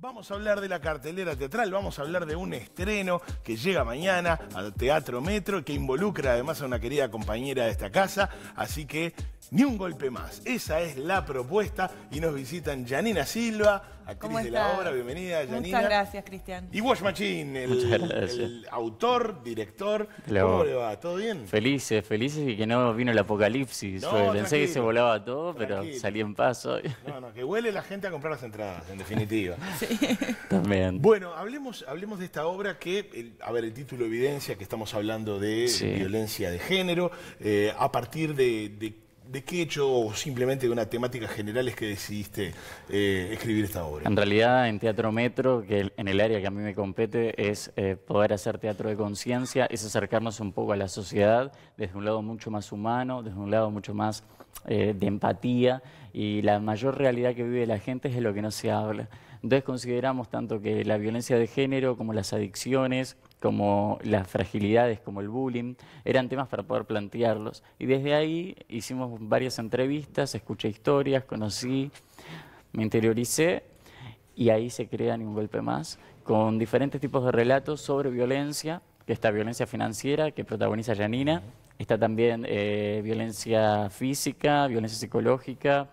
Vamos a hablar de la cartelera teatral, vamos a hablar de un estreno que llega mañana al Teatro Metro, que involucra además a una querida compañera de esta casa, así que ni un golpe más. Esa es la propuesta y nos visitan Janina Silva, actriz de la obra. Bienvenida, Janina. Muchas gracias, Cristian. Y Wash Machine, el, autor, director. ¿Cómo le va? ¿Todo bien? Felices, felices y que no vino el apocalipsis. Pensé que se volaba todo, pero salí en paso hoy. No, no, que huele la gente a comprar las entradas, en definitiva. También. Bueno, hablemos, hablemos de esta obra que, a ver, el título evidencia que estamos hablando de violencia de género. Eh, a partir de ¿De qué hecho o simplemente de una temática general es que decidiste eh, escribir esta obra? En realidad, en Teatro Metro, que en el área que a mí me compete, es eh, poder hacer teatro de conciencia, es acercarnos un poco a la sociedad desde un lado mucho más humano, desde un lado mucho más eh, de empatía, y la mayor realidad que vive la gente es de lo que no se habla. Entonces consideramos tanto que la violencia de género como las adicciones, como las fragilidades, como el bullying, eran temas para poder plantearlos. Y desde ahí hicimos varias entrevistas, escuché historias, conocí, me interioricé y ahí se crea Ni un golpe más, con diferentes tipos de relatos sobre violencia, que está violencia financiera que protagoniza Janina, está también eh, violencia física, violencia psicológica,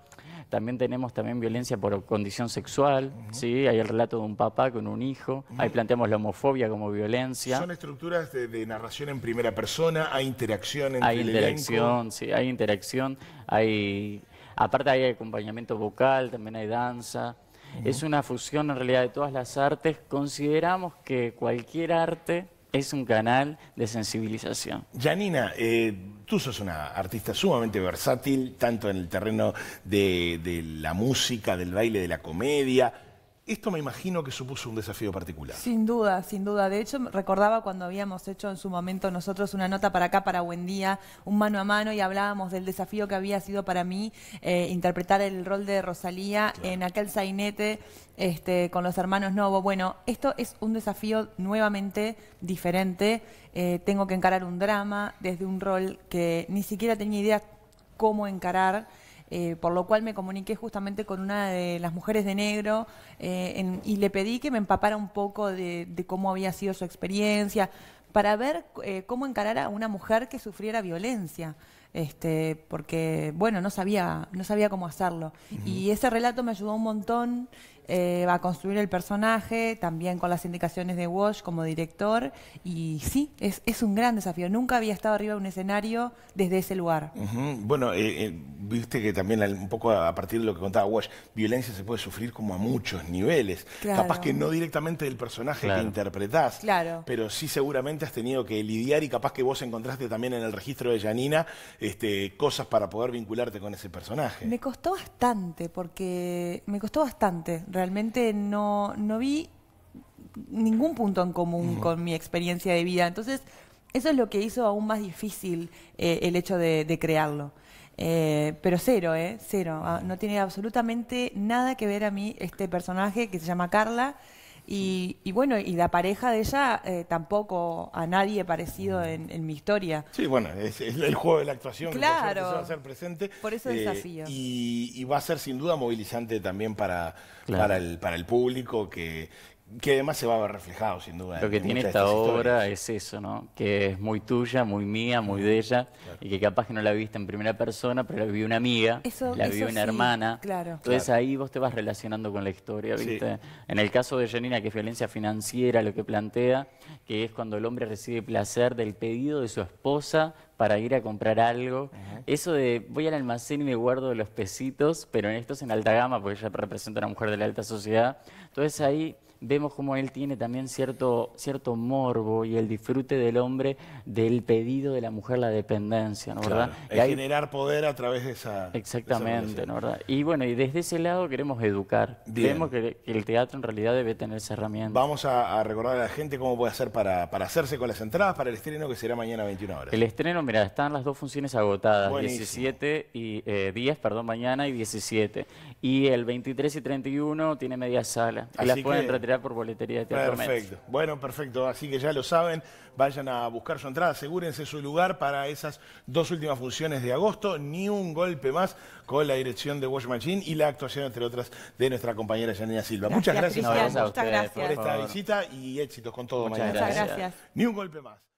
también tenemos también violencia por condición sexual, ¿sí? Hay el relato de un papá con un hijo, ahí planteamos la homofobia como violencia. Son estructuras de, narración en primera persona, hay interacción entre Hay interacción, sí, hay interacción, hay... Aparte hay acompañamiento vocal, también hay danza. Es una fusión en realidad de todas las artes. Consideramos que cualquier arte es un canal de sensibilización. Janina, eh, tú sos una artista sumamente versátil, tanto en el terreno de, de la música, del baile, de la comedia, esto me imagino que supuso un desafío particular. Sin duda, sin duda. De hecho, recordaba cuando habíamos hecho en su momento nosotros una nota para acá, para Buen Día, un mano a mano, y hablábamos del desafío que había sido para mí eh, interpretar el rol de Rosalía en aquel sainete este, con los hermanos Novo. Bueno, esto es un desafío nuevamente diferente. Eh, tengo que encarar un drama desde un rol que ni siquiera tenía idea cómo encarar. Eh, por lo cual me comuniqué justamente con una de las mujeres de negro eh, y le pedí que me empapara un poco de, cómo había sido su experiencia, para ver eh, cómo encarar a una mujer que sufriera violencia. Este, porque bueno, no sabía, no sabía cómo hacerlo. Y ese relato me ayudó un montón a construir el personaje, también con las indicaciones de Walsh como director. Y sí, es, un gran desafío. Nunca había estado arriba de un escenario desde ese lugar. Bueno, viste que también un poco a partir de lo que contaba Wash, violencia se puede sufrir como a muchos niveles. Capaz que no directamente del personaje que interpretás, pero sí seguramente has tenido que lidiar y capaz que vos encontraste también en el registro de Janina este, cosas para poder vincularte con ese personaje. Me costó bastante, porque me costó bastante. Realmente no, vi ningún punto en común con mi experiencia de vida. Entonces, eso es lo que hizo aún más difícil eh, el hecho de crearlo. Eh, pero cero, ¿eh? Cero. Ah, no tiene absolutamente nada que ver a mí este personaje que se llama Carla. Y, bueno, y la pareja de ella eh, tampoco a nadie parecido en, mi historia. Sí, bueno, es, el juego de la actuación claro. por presente. eso eh, desafío. Y, va a ser sin duda movilizante también para, para, el, para el público que, que además se va a ver reflejado, sin duda. Lo que tiene esta obra es eso, ¿no? Que es muy tuya, muy mía, muy de ella, y que capaz que no la viste en primera persona, pero la vio una amiga, la vio una hermana. Claro. Entonces ahí vos te vas relacionando con la historia, ¿viste? En el caso de Janina, que es violencia financiera, lo que plantea, que es cuando el hombre recibe placer del pedido de su esposa para ir a comprar algo. Eso de voy al almacén y me guardo los pesitos, pero en estos en alta gama, porque ella representa a una mujer de la alta sociedad. Entonces ahí vemos cómo él tiene también cierto, cierto morbo y el disfrute del hombre del pedido de la mujer, la dependencia, ¿no verdad? generar poder a través de esa... Exactamente, ¿no verdad? Y bueno, y desde ese lado queremos educar. vemos que, el teatro en realidad debe tener esa herramienta. Vamos a, recordar a la gente cómo puede hacer para, hacerse con las entradas para el estreno que será mañana a 21 horas. El estreno mira, están las dos funciones agotadas, 17 y 10, eh, perdón, mañana y 17. Y el 23 y 31 tiene media sala. Así las pueden retirar por boletería de Perfecto. Bueno, perfecto. Así que ya lo saben, vayan a buscar su entrada, asegúrense su lugar para esas dos últimas funciones de agosto. Ni un golpe más con la dirección de Wash Machine y la actuación, entre otras, de nuestra compañera Yanina Silva. muchas gracias, a por esta visita y éxitos con todo Muchas gracias. Ni un golpe más.